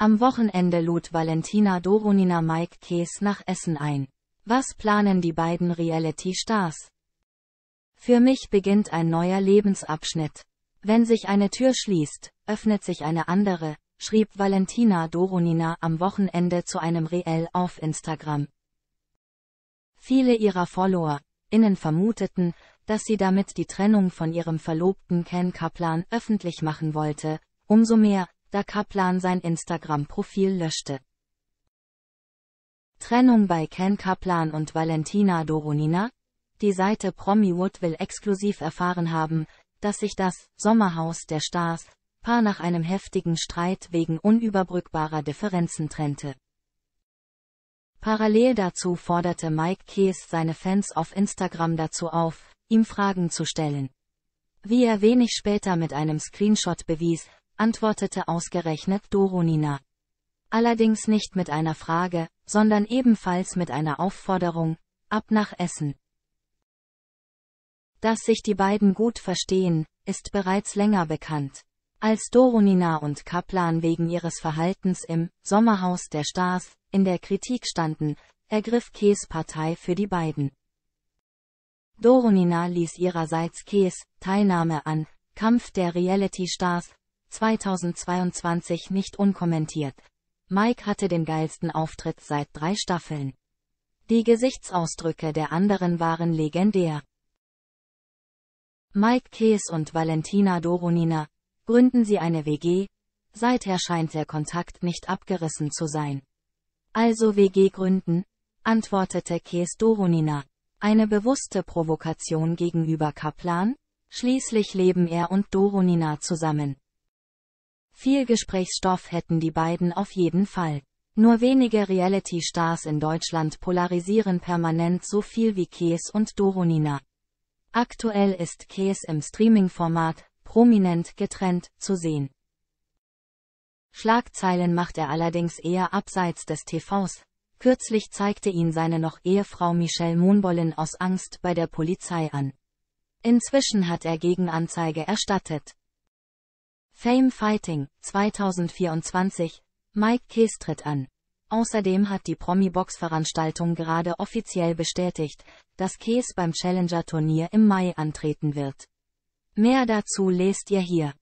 Am Wochenende lud Valentina Doronina Mike Kees nach Essen ein. Was planen die beiden Reality-Stars? Für mich beginnt ein neuer Lebensabschnitt. Wenn sich eine Tür schließt, öffnet sich eine andere, schrieb Valentina Doronina am Wochenende zu einem Reel auf Instagram. Viele ihrer Follower, innen vermuteten, dass sie damit die Trennung von ihrem Verlobten Ken Kaplan öffentlich machen wollte, umso mehr, da Kaplan sein Instagram-Profil löschte. Trennung bei Ken Kaplan und Valentina Doronina? Die Seite Promiwood will exklusiv erfahren haben, dass sich das Sommerhaus der Stars Paar nach einem heftigen Streit wegen unüberbrückbarer Differenzen trennte. Parallel dazu forderte Mike Kees seine Fans auf Instagram dazu auf, ihm Fragen zu stellen. Wie er wenig später mit einem Screenshot bewies, antwortete ausgerechnet Doronina. Allerdings nicht mit einer Frage, sondern ebenfalls mit einer Aufforderung, ab nach Essen. Dass sich die beiden gut verstehen, ist bereits länger bekannt. Als Doronina und Kaplan wegen ihres Verhaltens im Sommerhaus der Stars in der Kritik standen, ergriff Kees Partei für die beiden. Doronina ließ ihrerseits Kees Teilnahme an Kampf der Reality Stars 2022 nicht unkommentiert. Mike hatte den geilsten Auftritt seit drei Staffeln. Die Gesichtsausdrücke der anderen waren legendär. Mike Kees und Valentina Doronina, gründen sie eine WG, seither scheint der Kontakt nicht abgerissen zu sein. Also WG gründen, antwortete Kees Doronina. Eine bewusste Provokation gegenüber Kaplan? Schließlich leben er und Doronina zusammen. Viel Gesprächsstoff hätten die beiden auf jeden Fall. Nur wenige Reality-Stars in Deutschland polarisieren permanent so viel wie Kees und Doronina. Aktuell ist Kees im Streaming-Format prominent getrennt zu sehen. Schlagzeilen macht er allerdings eher abseits des TVs. Kürzlich zeigte ihn seine noch Ehefrau Michelle Moonbolin aus Angst bei der Polizei an. Inzwischen hat er Gegenanzeige erstattet. Fame Fighting 2024, Mike Kees tritt an. Außerdem hat die Promi-Box-Veranstaltung gerade offiziell bestätigt, dass Kees beim Challenger-Turnier im Mai antreten wird. Mehr dazu lest ihr hier.